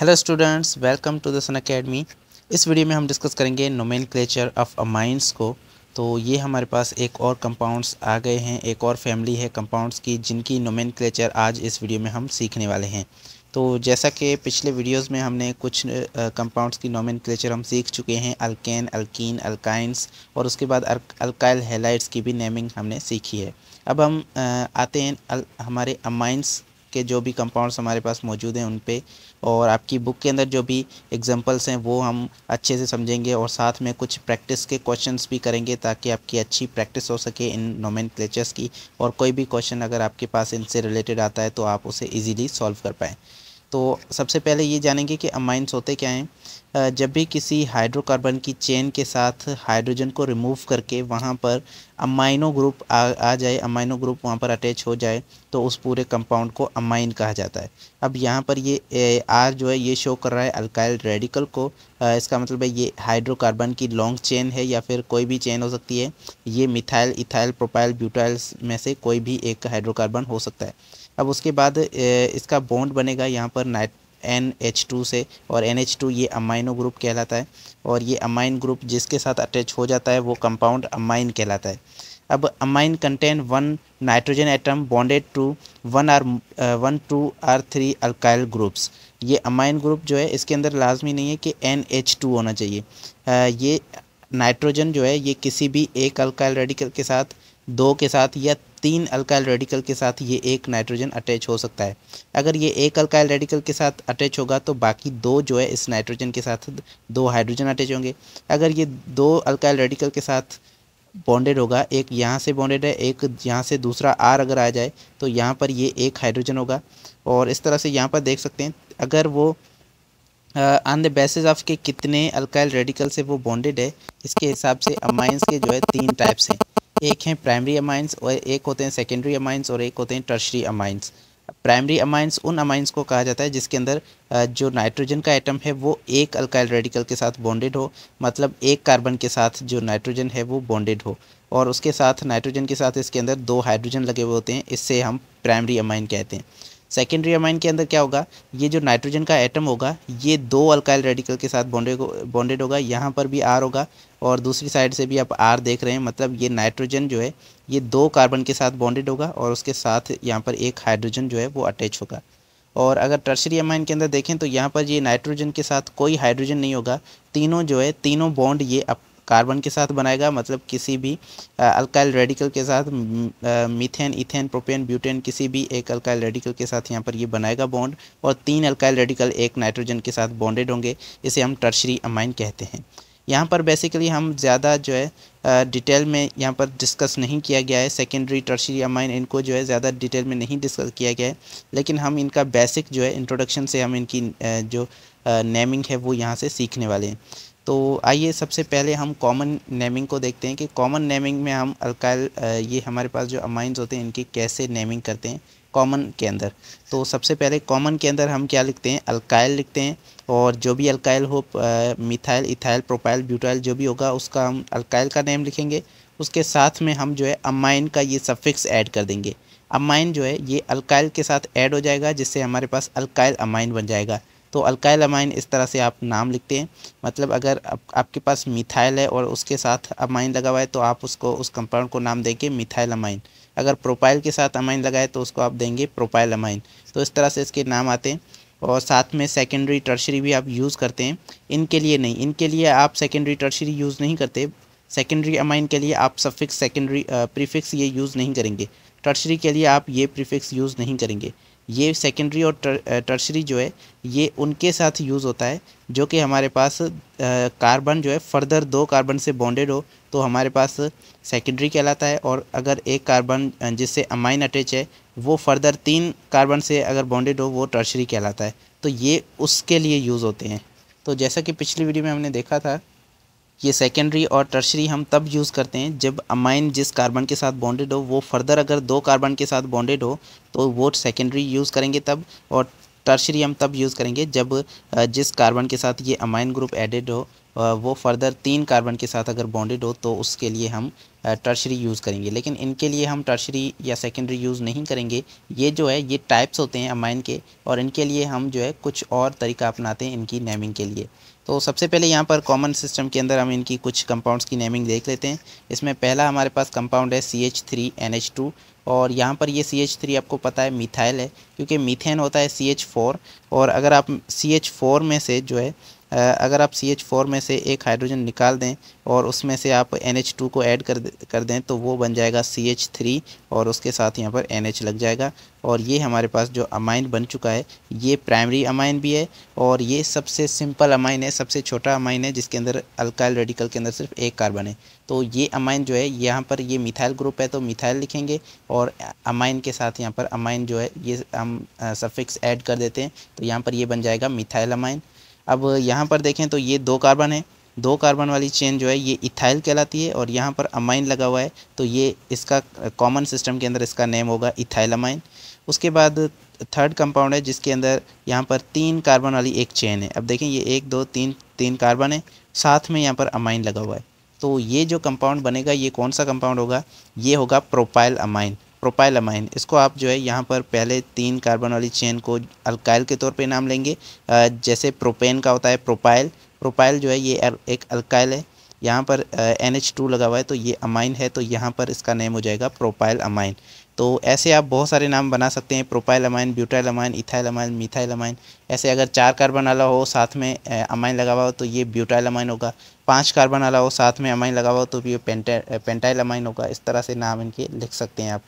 hello students welcome to the Sun Academy इस वीडियो में हम डिस्कस करेंगे नोमेन क्लेचर ऑफ अमाइंस को तो ये हमारे पास एक और कंपाउंड्स आ गए हैं एक और फैमिली है कंपाउंड्स की जिनकी नोमेन क्लेचर आज इस वीडियो में हम सीखने वाले हैं तो जैसा कि पिछले वीडियोस में हमने कुछ कंपाउंड्स की नोमेन क्लेचर हम सीख चुके हैं अल्केन अल्कीन अल्काइंस और उसके बाद अल्काइल हेलाइट्स की भी नेमिंग हमने सीखी है अब हम आते हैं हमारे अमाइंस के जो भी कंपाउंड्स हमारे पास मौजूद हैं उन पर और आपकी बुक के अंदर जो भी एग्जांपल्स हैं वो हम अच्छे से समझेंगे और साथ में कुछ प्रैक्टिस के क्वेश्चंस भी करेंगे ताकि आपकी अच्छी प्रैक्टिस हो सके इन क्लेचर्स की और कोई भी क्वेश्चन अगर आपके पास इनसे रिलेटेड आता है तो आप उसे ईजिली सॉल्व कर पाएँ तो सबसे पहले ये जानेंगे कि अमाइंस होते क्या हैं जब भी किसी हाइड्रोकार्बन की चेन के साथ हाइड्रोजन को रिमूव करके वहाँ पर अमाइनो ग्रुप आ, आ जाए अमाइनो ग्रुप वहाँ पर अटैच हो जाए तो उस पूरे कंपाउंड को अमाइन कहा जाता है अब यहाँ पर ये आर जो है ये शो कर रहा है अल्काइल रेडिकल को इसका मतलब है ये हाइड्रोकार्बन की लॉन्ग चेन है या फिर कोई भी चेन हो सकती है ये मिथाइल इथाइल प्रोपाइल ब्यूटाइल्स में से कोई भी एक हाइड्रोकार्बन हो सकता है अब उसके बाद इसका बॉन्ड बनेगा यहाँ पर नाइट एन एच टू से और एन एच टू ये अमाइनो ग्रुप कहलाता है और ये अमाइन ग्रुप जिसके साथ अटैच हो जाता है वो कंपाउंड अमाइन कहलाता है अब amine contain one nitrogen atom bonded to one or one two or three alkyl groups ये अमाइन ग्रुप जो है इसके अंदर लाजमी नहीं है कि एन एच टू होना चाहिए आ, ये नाइट्रोजन जो है ये किसी भी एक अल्काइल रेडिकल के साथ दो के साथ या तीन अल्काइल रेडिकल के साथ ये एक नाइट्रोजन अटैच हो सकता है अगर ये एक अल्काइल रेडिकल के साथ अटैच होगा तो बाकी दो जो है इस नाइट्रोजन के साथ दो हाइड्रोजन अटैच होंगे अगर ये दो अल्काइल रेडिकल के साथ बॉन्डेड होगा एक यहाँ से बॉन्डेड है एक यहाँ से दूसरा आर अगर आ जाए तो यहाँ पर ये एक हाइड्रोजन होगा और इस तरह से यहाँ पर देख सकते हैं अगर वो ऑन द बेसिस ऑफ के कितने अल्काइल रेडिकल से वो बॉन्डेड है इसके हिसाब से अमाइंस के जो है तीन टाइप्स हैं एक हैं प्राइमरी अमाइंस और एक होते हैं सेकेंडरी अमाइंस और एक होते हैं टर्शरी अमाइंस प्राइमरी अमाइंस उन अमाइंस को कहा जाता है जिसके अंदर जो नाइट्रोजन का आइटम है वो एक अल्काइल रेडिकल के साथ बॉन्डेड हो मतलब एक कार्बन के साथ जो नाइट्रोजन है वो बॉन्डेड हो और उसके साथ नाइट्रोजन के साथ इसके अंदर दो हाइड्रोजन लगे हुए होते हैं इससे हम प्राइमरी अमाइन कहते हैं सेकेंडरी अमाइन के अंदर क्या होगा ये जो नाइट्रोजन का एटम होगा ये दो अल्काइल रेडिकल के साथ बॉन्डेड बॉन्डेड होगा यहाँ पर भी आर होगा और दूसरी साइड से भी आप आर देख रहे हैं मतलब ये नाइट्रोजन जो है ये दो कार्बन के साथ बॉन्डेड होगा और उसके साथ यहाँ पर एक हाइड्रोजन जो है वो अटैच होगा और अगर टर्सरी अमाइन के अंदर देखें तो यहाँ पर ये नाइट्रोजन के साथ कोई हाइड्रोजन नहीं होगा तीनों जो है तीनों बॉन्ड ये अप कार्बन के साथ बनाएगा मतलब किसी भी अल्काइल रेडिकल के साथ मीथेन इथेन प्रोपेन ब्यूटेन किसी भी एक अल्काइल रेडिकल के साथ यहाँ पर ये बनाएगा बॉन्ड और तीन अल्काइल रेडिकल एक नाइट्रोजन के साथ बॉन्डेड होंगे इसे हम टर्शरी अमाइन कहते हैं यहाँ पर बेसिकली हम ज़्यादा जो है डिटेल में यहाँ पर डिस्कस नहीं किया गया है सेकेंडरी टर्शरी अमाइन इनको जो है ज़्यादा डिटेल में नहीं डिस्कस किया गया है लेकिन हम इनका बेसिक जो है इंट्रोडक्शन से हम इनकी जो नेमिंग है वो यहाँ से सीखने वाले हैं तो आइए सबसे पहले हम कॉमन नेमिंग को देखते हैं कि कॉमन नेमिंग में हम अल्काइल ये हमारे पास जो अमाइंस होते हैं इनकी कैसे नेमिंग करते हैं कॉमन के अंदर तो सबसे पहले कॉमन के अंदर हम क्या लिखते हैं अल्काइल लिखते हैं और जो भी अल्काइल हो मिथाइल इथाइल प्रोपाइल ब्यूटाइल जो भी होगा उसका हम अल्काइल का नेम लिखेंगे उसके साथ में हम जो है अमाइन का ये सफिक्स ऐड कर देंगे अमाइन जो है ये अल्काइल के साथ ऐड हो जाएगा जिससे हमारे पास अल्काइल अमाइन बन जाएगा तो अल्काइल अमाइन इस तरह से आप नाम लिखते हैं मतलब अगर आप, आपके पास मिथाइल है और उसके साथ अमाइन लगा हुआ है तो आप उसको उस कंपाउंड को नाम देंगे मिथाइल अमाइन अगर प्रोपाइल के साथ अमाइन लगाए तो उसको आप देंगे प्रोपाइल अमाइन तो इस तरह से इसके नाम आते हैं और साथ में सेकेंडरी टर्शरी भी आप यूज़ करते हैं इनके लिए नहीं इनके लिए आप सेकेंडरी टर्शरी यूज़ नहीं करते सेकेंडरी अमाइन के लिए आप सफिक्स सेकेंडरी प्रीफिक्स ये यूज़ नहीं करेंगे टर्शरी के लिए आप ये प्रीफिक्स यूज़ नहीं करेंगे ये सेकेंडरी और टर्सरी टर्शरी जो है ये उनके साथ यूज़ होता है जो कि हमारे पास कार्बन जो है फर्दर दो कार्बन से बॉन्डेड हो तो हमारे पास सेकेंडरी कहलाता है और अगर एक कार्बन जिससे अमाइन अटैच है वो फर्दर तीन कार्बन से अगर बॉन्डेड हो वो टर्सरी कहलाता है तो ये उसके लिए यूज़ होते हैं तो जैसा कि पिछली वीडियो में हमने देखा था ये सेकेंडरी और टर्शरी हम तब यूज़ करते हैं जब अमाइन जिस कार्बन के साथ बॉन्डेड हो वो फर्दर अगर दो कार्बन के साथ बॉन्डेड हो तो वो सेकेंडरी यूज़ करेंगे तब और टर्शरी हम तब यूज़ करेंगे जब जिस कार्बन के साथ ये अमाइन ग्रुप एडेड हो वो फर्दर तीन कार्बन के साथ अगर बॉन्डेड हो तो उसके लिए हम टर्शरी यूज़ करेंगे लेकिन इनके लिए हम टर्शरी या सेकेंडरी यूज़ नहीं करेंगे ये जो है ये टाइप्स होते हैं अमाइन के और इनके लिए हम जो है कुछ और तरीका अपनाते हैं इनकी नेमिंग के लिए तो सबसे पहले यहाँ पर कॉमन सिस्टम के अंदर हम इनकी कुछ कंपाउंड्स की नेमिंग देख लेते हैं इसमें पहला हमारे पास कंपाउंड है C H three N H two और यहाँ पर ये सी एच थ्री आपको पता है मिथाइल है क्योंकि मीथेन होता है सी एच फोर और अगर आप सी एच फोर में से जो है अगर आप सी एच फोर में से एक हाइड्रोजन निकाल दें और उसमें से आप एन एच टू को ऐड कर कर दें तो वो बन जाएगा सी एच थ्री और उसके साथ यहाँ पर एन एच लग जाएगा और ये हमारे पास जो अमाइन बन चुका है ये प्राइमरी अमाइन भी है और ये सबसे सिंपल अमाइन है सबसे छोटा अमाइन है जिसके अंदर अल्काइल रेडिकल के अंदर सिर्फ एक कार्बन है तो ये अमाइन जो है यहाँ पर ये मिथाइल ग्रुप है तो मिथाइल लिखेंगे और अमाइन के साथ यहाँ पर अमाइन जो है ये हम सफिक्स ऐड कर देते हैं तो यहाँ पर ये बन जाएगा मिथाइल अमाइन अब यहाँ पर देखें तो ये दो कार्बन है दो कार्बन वाली चेन जो है ये इथाइल कहलाती है और यहाँ पर अमाइन लगा हुआ है तो ये इसका कॉमन सिस्टम के अंदर इसका नेम होगा इथाइल अमाइन उसके बाद थर्ड कंपाउंड है जिसके अंदर यहाँ पर तीन कार्बन वाली एक चेन है अब देखें ये एक दो तीन तीन कार्बन है साथ में यहाँ पर अमाइन लगा हुआ है तो ये जो कंपाउंड बनेगा ये कौन सा कंपाउंड होगा ये होगा प्रोपाइल अमाइन प्रोपाइलामाइन इसको आप जो है यहाँ पर पहले तीन कार्बन वाली चेन को अल्काइल के तौर पे नाम लेंगे जैसे प्रोपेन का होता है प्रोपाइल प्रोपाइल जो है ये एक अल्काइल है यहाँ पर एन एच टू लगा हुआ है तो ये अमाइन है तो यहाँ पर इसका नेम हो जाएगा प्रोपाइल अमाइन तो ऐसे आप बहुत सारे नाम बना सकते हैं propyl amine butyl amine ethyl amine methyl amine ऐसे अगर चार कार्बन वाला हो साथ में अमाइन लगा हुआ हो तो ये ब्यूटाइल अमाइन होगा पांच कार्बन वाला हो साथ में अमाइन लगा हुआ हो तो ये पेंटा पेंटाइल अमाइन होगा इस तरह से नाम इनके लिख सकते हैं आप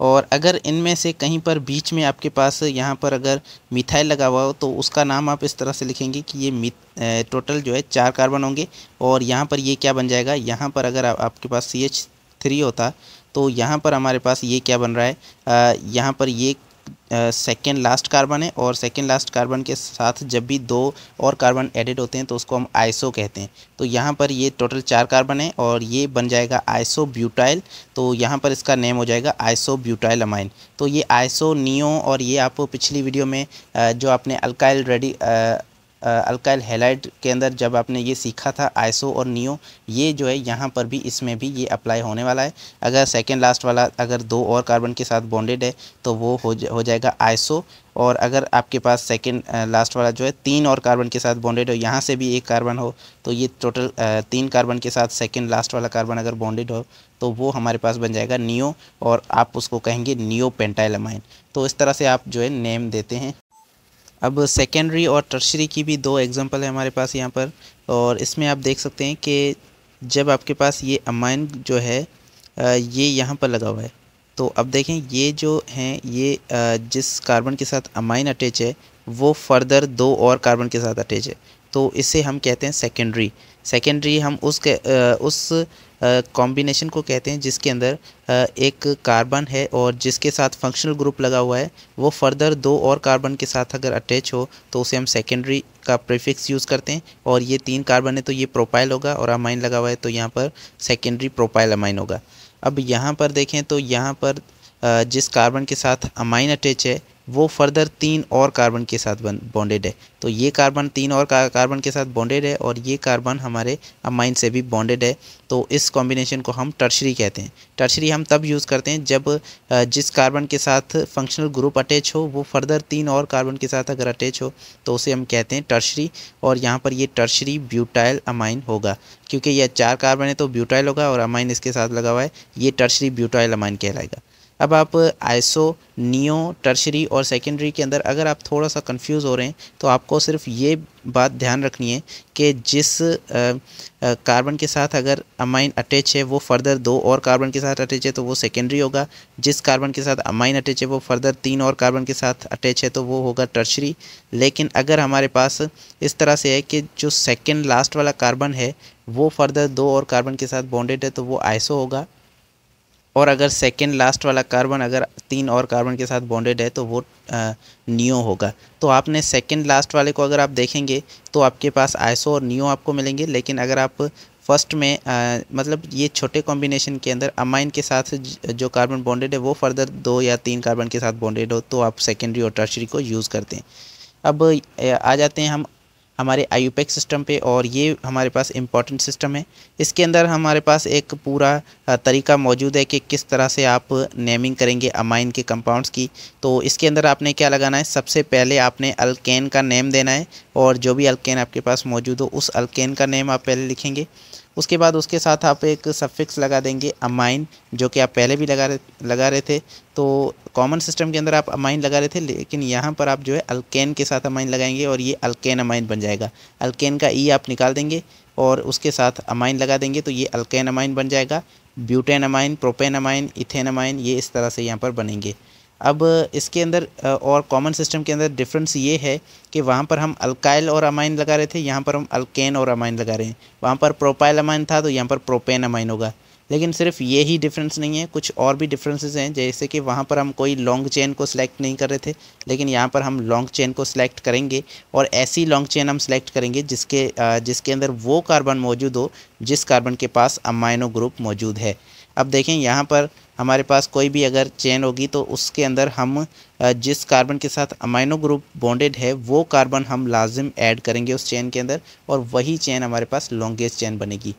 और अगर इनमें से कहीं पर बीच में आपके पास यहाँ पर अगर मिथाइल लगा हुआ हो तो उसका नाम आप इस तरह से लिखेंगे कि ये मिथ टोटल जो है चार कार्बन होंगे और यहाँ पर ये क्या बन जाएगा यहाँ पर अगर आ, आपके पास सी एच थ्री होता तो यहाँ पर हमारे पास ये क्या बन रहा है यहाँ पर ये सेकेंड लास्ट कार्बन है और सेकेंड लास्ट कार्बन के साथ जब भी दो और कार्बन एडिड होते हैं तो उसको हम आइसो कहते हैं तो यहाँ पर ये टोटल चार कार्बन है और ये बन जाएगा आइसो ब्यूटाइल तो यहाँ पर इसका नेम हो जाएगा आइसो ब्यूटाइल अमाइन तो ये आइसो नियो और ये आप पिछली वीडियो में जो आपने अल्काइल रेडी अल्काइल हेलाइड के अंदर जब आपने ये सीखा था आइसो और नियो e ये जो है यहाँ पर भी इसमें भी ये अप्लाई होने वाला है अगर सेकेंड लास्ट वाला अगर दो और कार्बन के साथ बॉन्डेड है तो वो हो जा, हो जाएगा आइसो और अगर आपके पास सेकेंड लास्ट वाला जो है तीन और कार्बन के साथ बॉन्डेड हो यहाँ से भी एक कार्बन हो तो ये टोटल तीन कार्बन के साथ सेकेंड लास्ट वाला कार्बन अगर बॉन्डेड हो तो वो हमारे पास बन जाएगा नियो e और आप उसको कहेंगे नियो पेंटाइलमाइन तो इस तरह से आप जो है नेम देते हैं अब सेकेंडरी और टर्शरी की भी दो एग्जांपल है हमारे पास यहाँ पर और इसमें आप देख सकते हैं कि जब आपके पास ये अमाइन जो है ये यहाँ पर लगा हुआ है तो अब देखें ये जो हैं ये जिस कार्बन के साथ अमाइन अटैच है वो फर्दर दो और कार्बन के साथ अटैच है तो इसे हम कहते हैं सेकेंडरी सेकेंडरी हम उस के, उस कॉम्बिनेशन को कहते हैं जिसके अंदर एक कार्बन है और जिसके साथ फंक्शनल ग्रुप लगा हुआ है वो फर्दर दो और कार्बन के साथ अगर अटैच हो तो उसे हम सेकेंडरी का प्रीफिक्स यूज़ करते हैं और ये तीन कार्बन है तो ये प्रोपाइल होगा और अमाइन लगा हुआ है तो यहाँ पर सेकेंडरी प्रोपाइल अमाइन होगा अब यहाँ पर देखें तो यहाँ पर जिस कार्बन के साथ अमाइन अटैच है वो फर्दर तीन और कार्बन के साथ बॉन्डेड है तो ये कार्बन तीन और कार्बन के साथ बॉन्डेड है और ये कार्बन हमारे अमाइन से भी बॉन्डेड है तो इस कॉम्बिनेशन को हम टर्शरी कहते हैं टर्शरी हम तब यूज़ करते हैं जब जिस कार्बन के साथ फंक्शनल ग्रुप अटैच हो वो फर्दर तीन और कार्बन के साथ अगर अटैच हो तो उसे हम कहते हैं टर्शरी और यहाँ पर ये टर्शरी ब्यूटाइल अमाइन होगा क्योंकि यह चार कार्बन है तो ब्यूटाइल होगा और अमाइन इसके साथ लगा हुआ है ये टर्शरी ब्यूटाइल अमाइन कहलाएगा अब आप आइसो नियो टर्शरी और सेकेंडरी के अंदर अगर आप थोड़ा सा कंफ्यूज हो रहे हैं तो आपको सिर्फ ये बात ध्यान रखनी है कि जिस कार्बन के साथ अगर अमाइन अटैच है वो फर्दर दो और कार्बन के साथ अटैच है तो वो सेकेंडरी होगा जिस कार्बन के साथ अमाइन अटैच है वो फर्दर तीन और कार्बन के साथ अटैच है तो वो होगा टर्शरी लेकिन अगर हमारे पास इस तरह से है कि जो सेकेंड लास्ट वाला कार्बन है वो फर्दर दो और कार्बन के साथ बॉन्डेड है तो वो आइसो होगा और अगर सेकेंड लास्ट वाला कार्बन अगर तीन और कार्बन के साथ बॉन्डेड है तो वो नियो होगा तो आपने सेकेंड लास्ट वाले को अगर आप देखेंगे तो आपके पास आइसो और नियो आपको मिलेंगे लेकिन अगर आप फर्स्ट में आ, मतलब ये छोटे कॉम्बिनेशन के अंदर अमाइन के साथ जो कार्बन बॉन्डेड है वो फर्दर दो या तीन कार्बन के साथ बॉन्डेड हो तो आप सेकेंडरी और टर्शरी को यूज़ करते हैं अब आ जाते हैं हम हमारे आईयूपैक सिस्टम पे और ये हमारे पास इम्पॉर्टेंट सिस्टम है इसके अंदर हमारे पास एक पूरा तरीका मौजूद है कि किस तरह से आप नेमिंग करेंगे अमाइन के कंपाउंड्स की तो इसके अंदर आपने क्या लगाना है सबसे पहले आपने अल्केन का नेम देना है और जो भी अल्केन आपके पास मौजूद हो उस अल्केन का नेम आप पहले लिखेंगे उसके बाद उसके साथ आप एक सफिक्स लगा देंगे अमाइन जो कि आप पहले भी लगा रहे लगा रहे थे तो कॉमन सिस्टम के अंदर आप अमाइन लगा रहे थे लेकिन यहाँ पर आप जो है अल्केन के साथ अमाइन लगाएंगे और ये अल्केन अमाइन बन जाएगा अल्केन का ई e आप निकाल देंगे और उसके साथ अमाइन लगा देंगे तो ये अल्केन अमाइन बन जाएगा butane amine propane amine ethane amine ये इस तरह से यहाँ पर बनेंगे अब इसके अंदर और कॉमन सिस्टम के अंदर डिफरेंस ये है कि वहाँ पर हम अल्काइल और अमाइन लगा रहे थे यहाँ पर हम अल्केन और अमाइन लगा रहे हैं वहाँ पर प्रोपाइल अमाइन था तो यहाँ पर प्रोपेन अमाइन होगा लेकिन सिर्फ ये ही डिफरेंस नहीं है कुछ और भी डिफरेंसेस हैं जैसे कि वहाँ पर हम कोई लॉन्ग चेन को सिलेक्ट नहीं कर रहे थे लेकिन यहाँ पर हम लॉन्ग चेन को सिलेक्ट करेंगे और ऐसी लॉन्ग चेन हम सिलेक्ट करेंगे जिसके जिसके अंदर वो कार्बन मौजूद हो जिस कार्बन के पास अमाइनो ग्रुप मौजूद है अब देखें यहाँ पर हमारे पास कोई भी अगर चेन होगी तो उसके अंदर हम जिस कार्बन के साथ अमाइनो ग्रुप बॉन्डेड है वो कार्बन हम लाजिम ऐड करेंगे उस चेन के अंदर और वही चेन हमारे पास लॉन्गेस्ट चेन बनेगी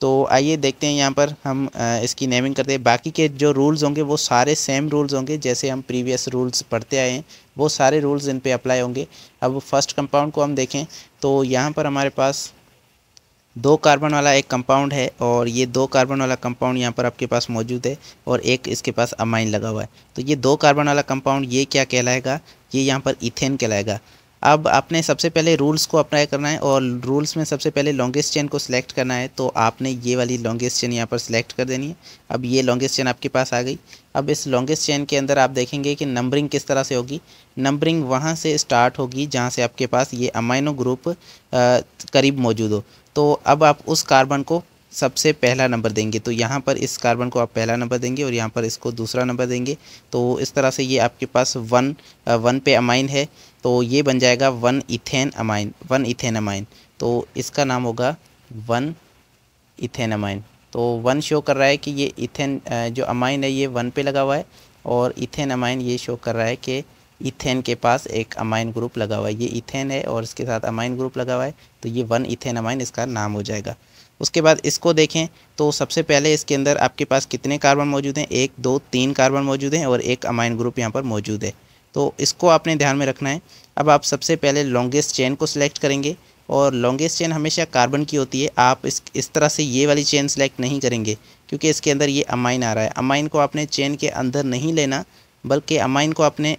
तो आइए देखते हैं यहाँ पर हम इसकी नेमिंग करते हैं बाकी के जो रूल्स होंगे वो सारे सेम रूल्स होंगे जैसे हम प्रीवियस रूल्स पढ़ते आए हैं वो सारे रूल्स इन पर अप्लाई होंगे अब फर्स्ट कंपाउंड को हम देखें तो यहाँ पर हमारे पास दो कार्बन वाला एक कंपाउंड है और ये दो कार्बन वाला कंपाउंड यहाँ पर आपके पास मौजूद है और एक इसके पास अमाइन लगा हुआ है तो ये दो कार्बन वाला कंपाउंड ये क्या कहलाएगा ये यहाँ पर इथेन कहलाएगा अब आपने सबसे पहले रूल्स को अप्लाई करना है और रूल्स में सबसे पहले लॉन्गेस्ट चेन को सिलेक्ट करना है तो आपने ये वाली लॉन्गेस्ट चेन यहाँ पर सिलेक्ट कर देनी है अब ये लॉन्गेस्ट चेन आपके पास आ गई अब इस लॉन्गेस्ट चेन के अंदर आप देखेंगे कि नंबरिंग किस तरह से होगी नंबरिंग वहाँ से स्टार्ट होगी जहाँ से आपके पास ये अमाइनो ग्रुप करीब मौजूद हो तो अब आप उस कार्बन को सबसे पहला नंबर देंगे तो यहाँ पर इस कार्बन को आप पहला नंबर देंगे और यहाँ पर इसको दूसरा नंबर देंगे तो इस तरह से ये आपके पास वन वन पे अमाइन है तो ये बन जाएगा one ethane amine one ethane amine तो इसका नाम होगा वन इथेन अमाइन तो वन शो कर रहा है कि ये इथेन जो अमाइन है ये वन पे लगा हुआ है और इथेन अमाइन ये शो कर रहा है कि इथेन के पास एक अमाइन ग्रुप लगा हुआ है ये इथेन है और इसके साथ अमाइन ग्रुप लगा हुआ है तो ये वन इथेन अमाइन इसका नाम हो जाएगा उसके बाद इसको देखें तो सबसे पहले इसके अंदर आपके पास कितने कार्बन मौजूद हैं एक दो तीन कार्बन मौजूद हैं और एक अमाइन ग्रुप यहाँ पर मौजूद है तो इसको आपने ध्यान में रखना है अब आप सबसे पहले लॉन्गेस्ट चेन को सिलेक्ट करेंगे और लॉन्गेस्ट चेन हमेशा कार्बन की होती है आप इस इस तरह से ये वाली चेन सेलेक्ट नहीं करेंगे क्योंकि इसके अंदर ये अमाइन आ रहा है अमाइन को आपने चेन के अंदर नहीं लेना बल्कि अमाइन को आपने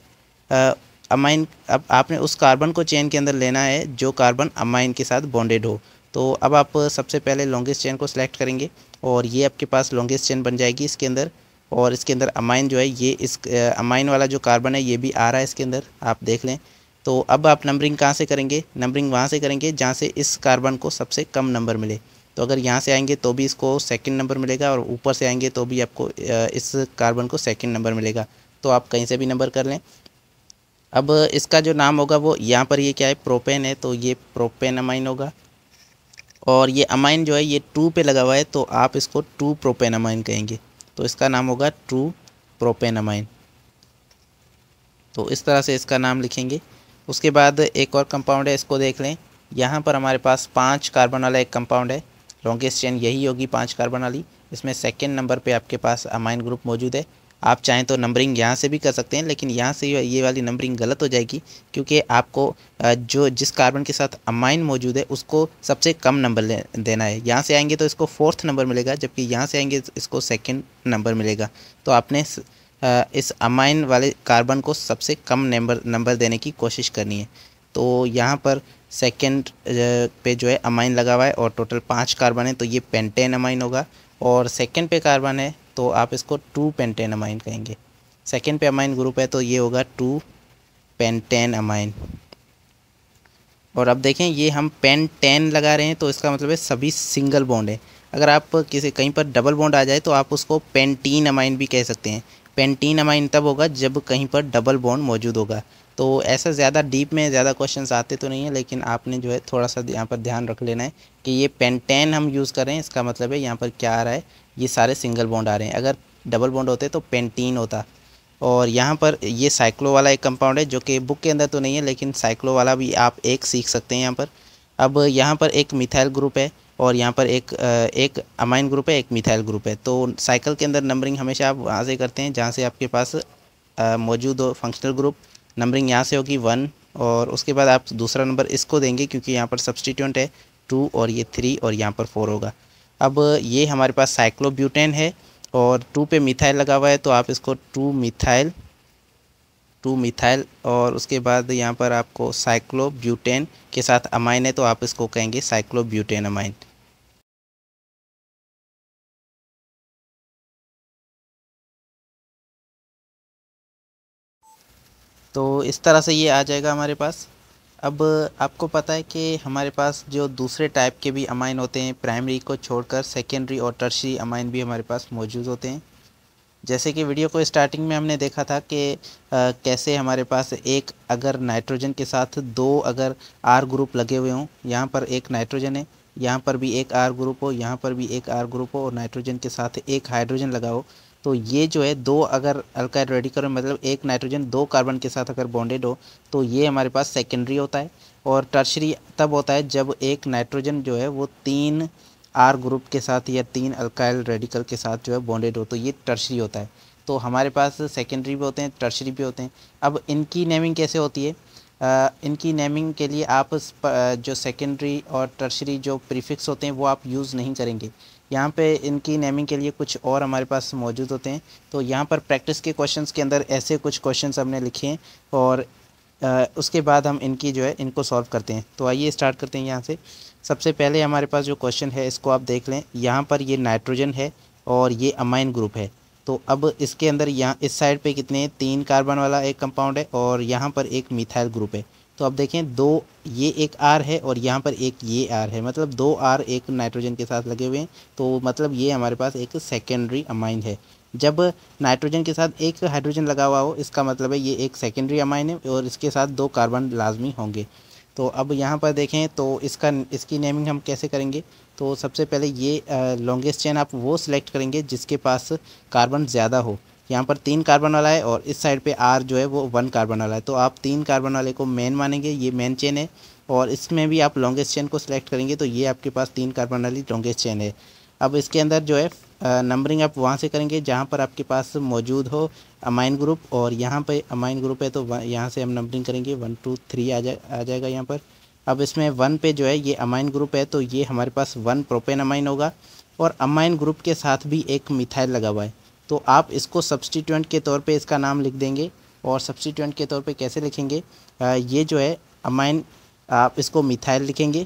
अमाइन अब आपने उस कार्बन को चेन के अंदर लेना है जो कार्बन अमाइन के साथ बॉन्डेड हो तो अब आप सबसे पहले लॉन्गेस्ट चेन को सिलेक्ट करेंगे और ये आपके पास लॉन्गेस्ट चेन बन जाएगी इसके अंदर और इसके अंदर अमाइन जो है ये इस अमाइन वाला जो कार्बन है ये भी आ रहा है इसके अंदर आप देख लें तो अब आप नंबरिंग कहाँ से करेंगे नंबरिंग वहाँ से करेंगे जहाँ से इस कार्बन को सबसे कम नंबर मिले तो अगर यहाँ से आएंगे तो भी इसको सेकंड नंबर मिलेगा और ऊपर से आएंगे तो भी आपको इस कार्बन को सेकंड नंबर मिलेगा तो आप कहीं से भी नंबर कर लें अब इसका जो नाम होगा वो यहाँ पर ये क्या है प्रोपेन है तो ये प्रोपेन अमाइन होगा और ये अमाइन जो है ये टू पे लगा हुआ है तो आप इसको टू प्रोपेन अमाइन कहेंगे तो इसका नाम होगा टू प्रोपेन अमाइन तो इस तरह से इसका नाम लिखेंगे उसके बाद एक और कंपाउंड है इसको देख लें यहाँ पर हमारे पास पाँच कार्बन वाला एक कंपाउंड है लॉन्गेस्ट चेन यही होगी पाँच कार्बन वाली इसमें सेकेंड नंबर पर आपके पास अमाइन ग्रुप मौजूद है आप चाहें तो नंबरिंग यहाँ से भी कर सकते हैं लेकिन यहाँ से ये वाली नंबरिंग गलत हो जाएगी क्योंकि आपको जो जिस कार्बन के साथ अमाइन मौजूद है उसको सबसे कम नंबर देना है यहाँ से आएंगे तो इसको फोर्थ नंबर मिलेगा जबकि यहाँ से आएंगे इसको सेकेंड नंबर मिलेगा तो आपने इस अमाइन वाले कार्बन को सबसे कम नंबर नंबर देने की कोशिश करनी है तो यहाँ पर सेकेंड पे जो है अमाइन लगा हुआ है और टोटल पाँच कार्बन है तो ये पेंटेन अमाइन होगा और सेकेंड पे कार्बन है तो आप इसको टू पेंटेन अमाइन कहेंगे सेकेंड पे अमाइन ग्रुप है तो ये होगा टू पेंटेन अमाइन और अब देखें ये हम पेन टेन लगा रहे हैं तो इसका मतलब है सभी सिंगल बॉन्ड है अगर आप किसी कहीं पर डबल बॉन्ड आ जाए तो आप उसको पेंटीन अमाइन भी कह सकते हैं पेंटीन अमाइन तब होगा जब कहीं पर डबल बॉन्ड मौजूद होगा तो ऐसा ज़्यादा डीप में ज़्यादा क्वेश्चंस आते तो नहीं है लेकिन आपने जो है थोड़ा सा यहाँ पर ध्यान रख लेना है कि ये पेंटेन हम यूज़ कर रहे हैं इसका मतलब है यहाँ पर क्या आ रहा है ये सारे सिंगल बॉन्ड आ रहे हैं अगर डबल बॉन्ड होते तो पेंटीन होता और यहाँ पर ये साइक्लो वाला एक कंपाउंड है जो कि बुक के अंदर तो नहीं है लेकिन साइक्लो वाला भी आप एक सीख सकते हैं यहाँ पर अब यहाँ पर एक मिथाइल ग्रुप है और यहाँ पर एक एक अमाइन ग्रुप है एक मिथाइल ग्रुप है तो साइकिल के अंदर नंबरिंग हमेशा आप वहाँ से करते हैं जहाँ से आपके पास मौजूद हो फंक्शनल ग्रुप नंबरिंग यहाँ से होगी वन और उसके बाद आप दूसरा नंबर इसको देंगे क्योंकि यहाँ पर सब्सटीट्यूंट है टू और ये थ्री और यहाँ पर फोर होगा अब ये हमारे पास साइक्लोब्यूटेन है और टू पे मिथाइल लगा हुआ है तो आप इसको टू मिथाइल टू मिथाइल और उसके बाद यहाँ पर आपको साइक्लोब्यूटेन के साथ अमाइन है तो आप इसको कहेंगे साइक्लोब्यूटेन अमाइन तो इस तरह से ये आ जाएगा हमारे पास अब आपको पता है कि हमारे पास जो दूसरे टाइप के भी अमाइन होते हैं प्राइमरी को छोड़कर सेकेंडरी और टर्सरी अमाइन भी हमारे पास मौजूद होते हैं जैसे कि वीडियो को स्टार्टिंग में हमने देखा था कि आ, कैसे हमारे पास एक अगर नाइट्रोजन के साथ दो अगर आर ग्रुप लगे हुए हों यहाँ पर एक नाइट्रोजन है यहाँ पर भी एक आर ग्रुप हो यहाँ पर भी एक आर ग्रुप हो और नाइट्रोजन के साथ एक हाइड्रोजन लगा हो तो ये जो है दो अगर अल्काइल रेडिकल मतलब एक नाइट्रोजन दो कार्बन के साथ अगर बॉन्डेड हो तो ये हमारे पास सेकेंडरी होता है और टर्शरी तब होता है जब एक नाइट्रोजन जो है वो तीन आर ग्रुप के साथ या तीन अल्काइल रेडिकल के साथ जो है बॉन्डेड हो तो ये टर्शरी होता है तो हमारे पास सेकेंडरी भी होते हैं टर्शरी भी होते हैं अब इनकी नेमिंग कैसे होती है इनकी नेमिंग के लिए आप जो सेकेंडरी और टर्शरी जो प्रीफिक्स होते हैं वो आप यूज़ नहीं करेंगे यहाँ पे इनकी नेमिंग के लिए कुछ और हमारे पास मौजूद होते हैं तो यहाँ पर प्रैक्टिस के क्वेश्चंस के अंदर ऐसे कुछ क्वेश्चंस हमने लिखे हैं और आ, उसके बाद हम इनकी जो है इनको सॉल्व करते हैं तो आइए स्टार्ट करते हैं यहाँ से सबसे पहले हमारे पास जो क्वेश्चन है इसको आप देख लें यहाँ पर ये नाइट्रोजन है और ये अमाइन ग्रुप है तो अब इसके अंदर यहाँ इस साइड पे कितने हैं तीन कार्बन वाला एक कंपाउंड है और यहाँ पर एक मिथाइल ग्रुप है तो अब देखें दो ये एक आर है और यहाँ पर एक ये आर है मतलब दो आर एक नाइट्रोजन के साथ लगे हुए हैं तो मतलब ये हमारे पास एक सेकेंडरी अमाइन है जब नाइट्रोजन के साथ एक हाइड्रोजन लगा हुआ हो इसका मतलब है ये एक सेकेंडरी अमाइन है और इसके साथ दो कार्बन लाजमी होंगे तो अब यहाँ पर देखें तो इसका इसकी नेमिंग हम कैसे करेंगे तो सबसे पहले ये लॉन्गेस्ट चेन आप वो सिलेक्ट करेंगे जिसके पास कार्बन ज़्यादा हो यहाँ पर तीन कार्बन वाला है और इस साइड पे आर जो है वो वन कार्बन वाला है तो आप तीन कार्बन वाले को मेन मानेंगे ये मेन चेन है और इसमें भी आप लॉन्गेस्ट चेन को सिलेक्ट करेंगे तो ये आपके पास तीन कार्बन वाली लॉन्गेस्ट चेन है अब इसके अंदर जो है नंबरिंग आप वहाँ से करेंगे जहाँ पर आपके पास मौजूद हो अमाइन ग्रुप और यहाँ पर अमाइन ग्रुप है तो यहाँ से हम नंबरिंग करेंगे वन टू थ्री आ जा आ जाएगा यहाँ पर अब इसमें वन पे जो है ये अमाइन ग्रुप है तो ये हमारे पास वन प्रोपेन अमाइन होगा और अमाइन ग्रुप के साथ भी एक मिथाइल लगा हुआ है तो आप इसको सब्सटीट्यूंट के तौर पे इसका नाम लिख देंगे और सब्सटीट्यूंट के तौर पे कैसे लिखेंगे आ, ये जो है अमाइन आप इसको मिथाइल लिखेंगे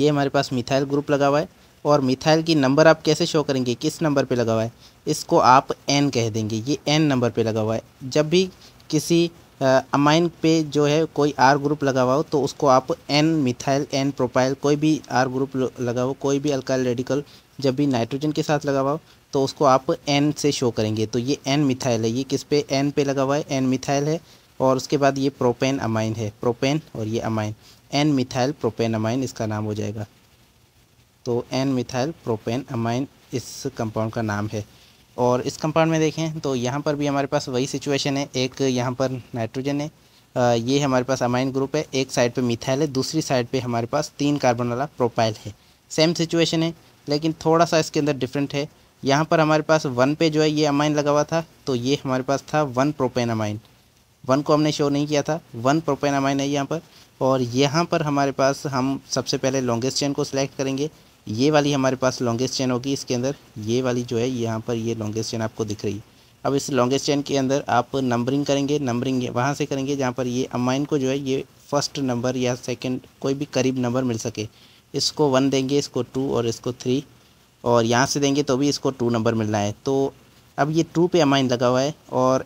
ये हमारे पास मिथाइल ग्रुप लगा हुआ है और मिथाइल की नंबर आप कैसे शो करेंगे किस नंबर पे लगा हुआ है इसको आप एन कह देंगे ये एन नंबर पे लगा हुआ है जब भी किसी अमाइन पे जो है कोई आर ग्रुप लगा हुआ हो तो उसको आप एन मिथाइल एन प्रोपाइल कोई भी आर ग्रुप लगा हो कोई भी अल्काइल रेडिकल जब भी नाइट्रोजन के साथ लगा हुआ हो तो उसको आप एन से शो करेंगे तो ये एन मिथाइल है ये किस पे एन पे लगा हुआ है एन मिथाइल है और उसके बाद ये प्रोपेन अमाइन है प्रोपेन और ये amine N methyl propane amine इसका नाम हो जाएगा तो एन मिथाइल प्रोपेन अमाइन इस कंपाउंड का नाम है और इस कंपाउंड में देखें तो यहाँ पर भी हमारे पास वही सिचुएशन है एक यहाँ पर नाइट्रोजन है ये हमारे पास अमाइन ग्रुप है एक साइड पे मिथाइल है दूसरी साइड पे हमारे पास तीन कार्बन वाला प्रोपाइल है सेम सिचुएशन है लेकिन थोड़ा सा इसके अंदर डिफरेंट है यहाँ पर हमारे पास वन पे जो है ये अमाइन लगा हुआ था तो ये हमारे पास था वन प्रोपेन अमाइन वन को हमने शो नहीं किया था वन प्रोपेन अमाइन है यहाँ पर और यहाँ पर हमारे पास हम सबसे पहले लॉन्गेस्ट चेन को सिलेक्ट करेंगे ये वाली हमारे पास लॉन्गेस्ट चेन होगी इसके अंदर ये वाली जो है यहाँ पर ये लॉन्गेस्ट चेन आपको दिख रही है अब इस लॉन्गेस्ट चेन के अंदर आप नंबरिंग करेंगे नंबरिंग वहाँ से करेंगे जहाँ पर ये अमाइन को जो है ये फर्स्ट नंबर या सेकंड कोई भी करीब नंबर मिल सके इसको वन देंगे इसको टू और इसको थ्री और यहाँ से देंगे तो भी इसको टू नंबर मिलना है तो अब ये टू पे अमाइन लगा हुआ है और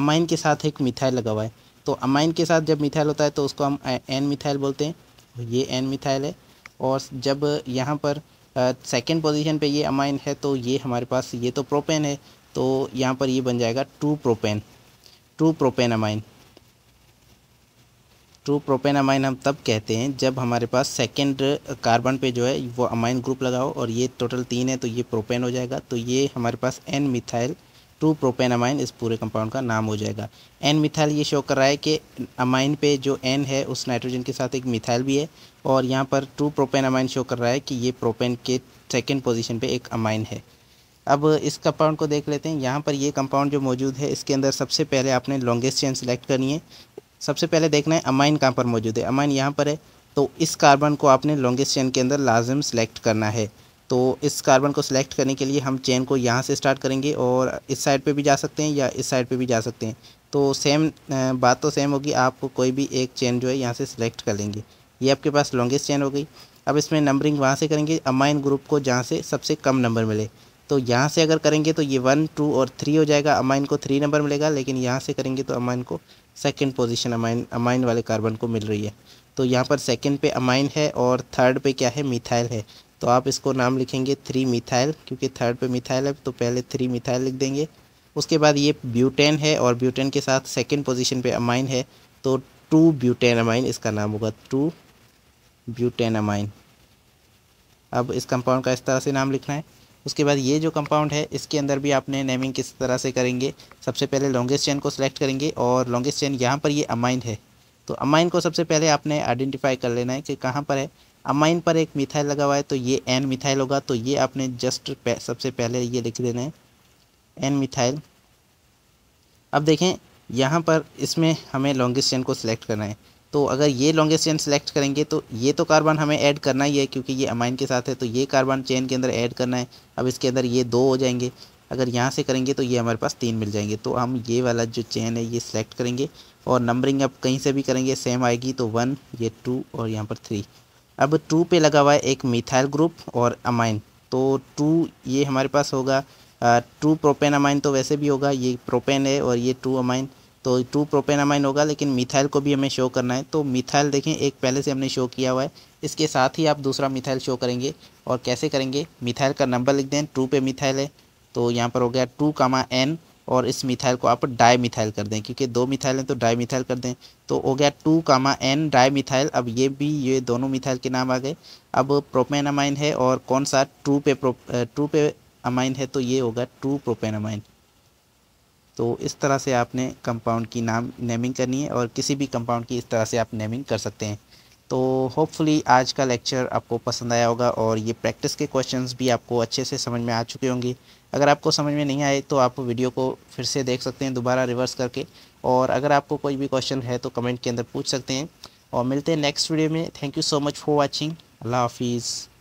अमाइन के साथ एक मिथाइल लगा हुआ है तो अमाइन के साथ जब मिथाइल होता है तो उसको हम एन मिथाइल बोलते हैं ये एन मिथाइल है और जब यहाँ पर सेकेंड पोजीशन पे ये अमाइन है तो ये हमारे पास ये तो प्रोपेन है तो यहाँ पर ये बन जाएगा two propane two propane amine two propane amine हम तब कहते हैं जब हमारे पास सेकंड कार्बन पे जो है वो अमाइन ग्रुप लगाओ और ये टोटल तीन है तो ये प्रोपेन हो जाएगा तो ये हमारे पास एन मिथाइल ट्रू प्रोपेनामाइन इस पूरे कंपाउंड का नाम हो जाएगा एन मिथाइल ये शो कर रहा है कि अमाइन पे जो एन है उस नाइट्रोजन के साथ एक मिथाइल भी है और यहाँ पर ट्रू प्रोपेन अमाइन शो कर रहा है कि ये प्रोपेन के सेकेंड पोजिशन पर एक अमाइन है अब इस कंपाउंड को देख लेते हैं यहाँ पर ये कंपाउंड जो मौजूद है इसके अंदर सबसे पहले आपने लॉन्गेस्ट चेन सेलेक्ट करनी है सबसे पहले देखना है अमाइन कहाँ पर मौजूद है अमाइन यहाँ पर है तो इस कार्बन को आपने लॉन्गेस्ट चेन के अंदर लाजम सेलेक्ट करना है तो इस कार्बन को सिलेक्ट करने के लिए हम चेन को यहाँ से स्टार्ट करेंगे और इस साइड पे भी जा सकते हैं या इस साइड पे भी जा सकते हैं तो सेम बात तो सेम होगी आप कोई भी एक चेन जो है यहाँ से सिलेक्ट कर लेंगे ये आपके पास लॉन्गेस्ट चेन हो गई अब इसमें नंबरिंग वहाँ से करेंगे अमाइन ग्रुप को जहाँ से सबसे कम नंबर मिले तो यहाँ से अगर करेंगे तो ये वन टू और थ्री हो जाएगा अमाइन को थ्री नंबर मिलेगा लेकिन यहाँ से करेंगे तो अमाइन को सेकंड पोजीशन अमाइन अमाइन वाले कार्बन को मिल रही है तो यहाँ पर सेकंड पे अमाइन है और थर्ड पे क्या है मिथाइल है तो आप इसको नाम लिखेंगे थ्री मिथाइल क्योंकि थर्ड पे मिथाइल है तो पहले थ्री मिथाइल लिख देंगे उसके बाद ये ब्यूटेन है और ब्यूटेन के साथ सेकेंड पोजिशन पर अमाइन है तो टू ब्यूटेन अमाइन इसका नाम होगा टू ब्यूटेन अमाइन अब इस कंपाउंड का इस तरह से नाम लिखना है उसके बाद ये जो कंपाउंड है इसके अंदर भी आपने नेमिंग किस तरह से करेंगे सबसे पहले लॉन्गेस्ट चेन को सिलेक्ट करेंगे और लॉन्गेस्ट चेन यहाँ पर ये अमाइन है तो अमाइन को सबसे पहले आपने आइडेंटिफाई कर लेना है कि कहाँ पर है अमाइन पर एक मिथाइल लगा हुआ है तो ये एन मिथाइल होगा तो ये आपने जस्ट सबसे पहले ये लिख देना है एन मिथाइल अब देखें यहाँ पर इसमें हमें लॉन्गेस्ट चेन को सिलेक्ट करना है तो अगर ये लॉन्गेस्ट चेन सेलेक्ट करेंगे तो ये तो कार्बन हमें ऐड करना ही है क्योंकि ये अमाइन के साथ है तो ये कार्बन चेन के अंदर ऐड करना है अब इसके अंदर ये दो हो जाएंगे अगर यहाँ से करेंगे तो ये हमारे पास तीन मिल जाएंगे तो हम ये वाला जो चेन है ये सिलेक्ट करेंगे और नंबरिंग अब कहीं से भी करेंगे सेम आएगी तो वन ये टू और यहाँ पर थ्री अब टू पे लगा हुआ है एक मिथाइल ग्रुप और अमाइन तो टू ये हमारे पास होगा टू प्रोपेन अमाइन तो वैसे भी होगा ये प्रोपेन है और ये टू अमाइन तो टू प्रोपेन अमाइन होगा लेकिन मिथाइल को भी हमें शो करना है तो मिथाइल देखें एक पहले से हमने शो किया हुआ है इसके साथ ही आप दूसरा मिथाइल शो करेंगे और कैसे करेंगे मिथाइल का नंबर लिख दें टू पे मिथाइल है तो यहाँ पर हो गया टू कामा एन और इस मिथाइल को आप डाई मिथाइल कर दें क्योंकि दो मिथाइल हैं तो डाई मिथाइल कर दें तो हो गया two comma N dimethyl अब ये भी ये दोनों मिथाइल के नाम आ गए अब प्रोपेनामाइन है और कौन सा टू पे प्रो टू पे अमाइन है तो ये होगा टू प्रोपेनामाइन तो इस तरह से आपने कंपाउंड की नाम नेमिंग करनी है और किसी भी कंपाउंड की इस तरह से आप नेमिंग कर सकते हैं तो होपफुली आज का लेक्चर आपको पसंद आया होगा और ये प्रैक्टिस के क्वेश्चंस भी आपको अच्छे से समझ में आ चुके होंगे अगर आपको समझ में नहीं आए तो आप वीडियो को फिर से देख सकते हैं दोबारा रिवर्स करके और अगर आपको कोई भी क्वेश्चन है तो कमेंट के अंदर पूछ सकते हैं और मिलते हैं नेक्स्ट वीडियो में thank you so much for watching अल्लाह हाफिज़